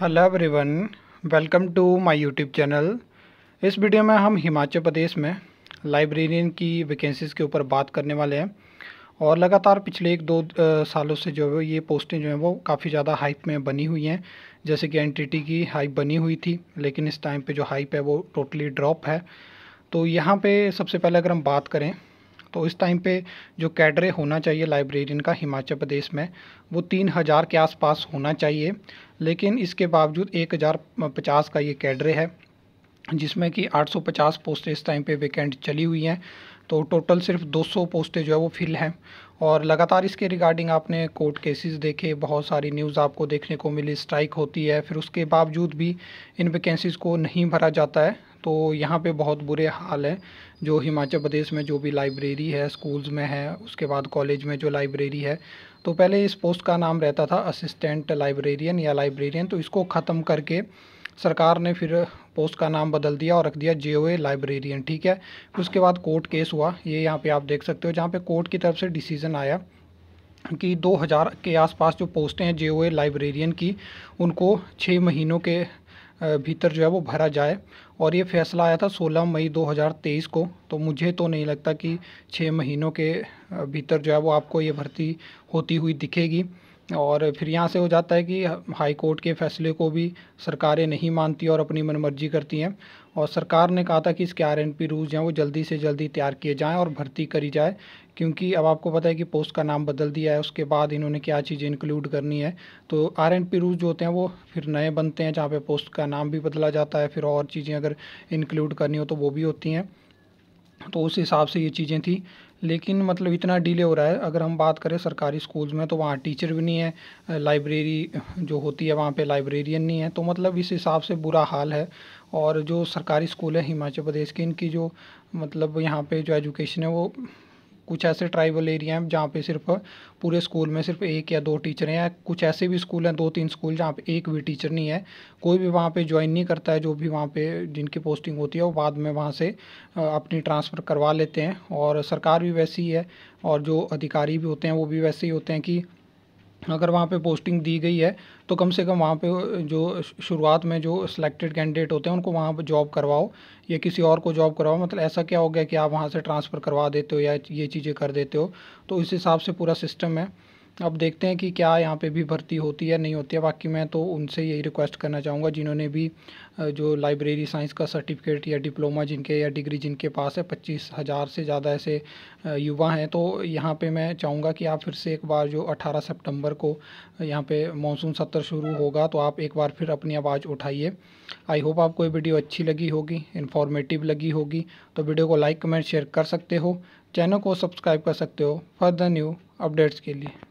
hello everyone welcome to my YouTube channel इस वीडियो में हम हिमाचल प्रदेश में लाइब्रेरियन की वैकेंसीज़ के ऊपर बात करने वाले हैं और लगातार पिछले एक दो सालों से जो है ये पोस्टें जो हैं वो काफ़ी ज़्यादा हाइप में बनी हुई हैं जैसे कि एनटीटी की हाइप बनी हुई थी लेकिन इस टाइम पे जो हाइप है वो टोटली ड्रॉप है तो यहाँ पर सबसे पहले अगर हम बात करें तो इस टाइम पे जो कैडरे होना चाहिए लाइब्रेरियन का हिमाचल प्रदेश में वो तीन हज़ार के आसपास होना चाहिए लेकिन इसके बावजूद एक हज़ार पचास का ये कैडरे है जिसमें कि आठ सौ पचास पोस्टें इस टाइम पे वैकेंट चली हुई हैं तो टोटल सिर्फ दो सौ पोस्टें जो है वो फिल हैं और लगातार इसके रिगार्डिंग आपने कोर्ट केसेस देखे बहुत सारी न्यूज़ आपको देखने को मिली स्ट्राइक होती है फिर उसके बावजूद भी इन वैकेंसीज़ को नहीं भरा जाता है तो यहाँ पे बहुत बुरे हाल है जो हिमाचल प्रदेश में जो भी लाइब्रेरी है स्कूल्स में है उसके बाद कॉलेज में जो लाइब्रेरी है तो पहले इस पोस्ट का नाम रहता था असिस्टेंट लाइब्रेरियन या लाइब्रेरियन तो इसको ख़त्म करके सरकार ने फिर पोस्ट का नाम बदल दिया और रख दिया जे ओ ए लाइब्रेरियन ठीक है उसके बाद कोर्ट केस हुआ ये यहाँ पे आप देख सकते हो जहाँ पे कोर्ट की तरफ से डिसीज़न आया कि 2000 के आसपास जो पोस्टें हैं जे ओ ए लाइब्रेरियन की उनको छः महीनों के भीतर जो है वो भरा जाए और ये फैसला आया था 16 मई 2023 को तो मुझे तो नहीं लगता कि छः महीनों के भीतर जो है वो आपको ये भर्ती होती हुई दिखेगी और फिर यहाँ से हो जाता है कि हाई कोर्ट के फैसले को भी सरकारें नहीं मानती और अपनी मनमर्जी करती हैं और सरकार ने कहा था कि इसके आर एन पी रूल्स हैं वो जल्दी से जल्दी तैयार किए जाएँ और भर्ती करी जाए क्योंकि अब आपको पता है कि पोस्ट का नाम बदल दिया है उसके बाद इन्होंने क्या चीज़ें इंक्लूड करनी है तो आर एन पी रूल्स जो होते हैं वो फिर नए बनते हैं जहाँ पर पोस्ट का नाम भी बदला जाता है फिर और चीज़ें अगर इंक्लूड करनी हो तो वो भी होती हैं तो उस हिसाब से ये चीज़ें थी लेकिन मतलब इतना डिले हो रहा है अगर हम बात करें सरकारी स्कूल्स में तो वहाँ टीचर भी नहीं है लाइब्रेरी जो होती है वहाँ पे लाइब्रेरियन नहीं है तो मतलब इस हिसाब से बुरा हाल है और जो सरकारी स्कूल है हिमाचल प्रदेश के इनकी जो मतलब यहाँ पे जो एजुकेशन है वो कुछ ऐसे ट्राइबल एरिया हैं जहाँ पे सिर्फ पूरे स्कूल में सिर्फ एक या दो टीचर हैं कुछ ऐसे भी स्कूल हैं दो तीन स्कूल जहाँ पे एक भी टीचर नहीं है कोई भी वहाँ पे ज्वाइन नहीं करता है जो भी वहाँ पे जिनकी पोस्टिंग होती है वो बाद में वहाँ से अपनी ट्रांसफ़र करवा लेते हैं और सरकार भी वैसी ही है और जो अधिकारी भी होते हैं वो भी वैसे ही होते हैं कि अगर वहाँ पे पोस्टिंग दी गई है तो कम से कम वहाँ पे जो शुरुआत में जो सिलेक्टेड कैंडिडेट होते हैं उनको वहाँ पर जॉब करवाओ या किसी और को जॉब करवाओ मतलब ऐसा क्या हो गया कि आप वहाँ से ट्रांसफ़र करवा देते हो या ये चीज़ें कर देते हो तो इस हिसाब से पूरा सिस्टम है अब देखते हैं कि क्या यहाँ पे भी भर्ती होती है नहीं होती है बाकी मैं तो उनसे यही रिक्वेस्ट करना चाहूँगा जिन्होंने भी जो लाइब्रेरी साइंस का सर्टिफिकेट या डिप्लोमा जिनके या डिग्री जिनके पास है पच्चीस हज़ार से ज़्यादा ऐसे युवा हैं तो यहाँ पे मैं चाहूँगा कि आप फिर से एक बार जो अठारह सेप्टंबर को यहाँ पर मानसून सत्र शुरू होगा तो आप एक बार फिर अपनी आवाज़ उठाइए आई होप आपको ये वीडियो अच्छी लगी होगी इन्फॉर्मेटिव लगी होगी तो वीडियो को लाइक कमेंट शेयर कर सकते हो चैनल को सब्सक्राइब कर सकते हो फर्दर न्यू अपडेट्स के लिए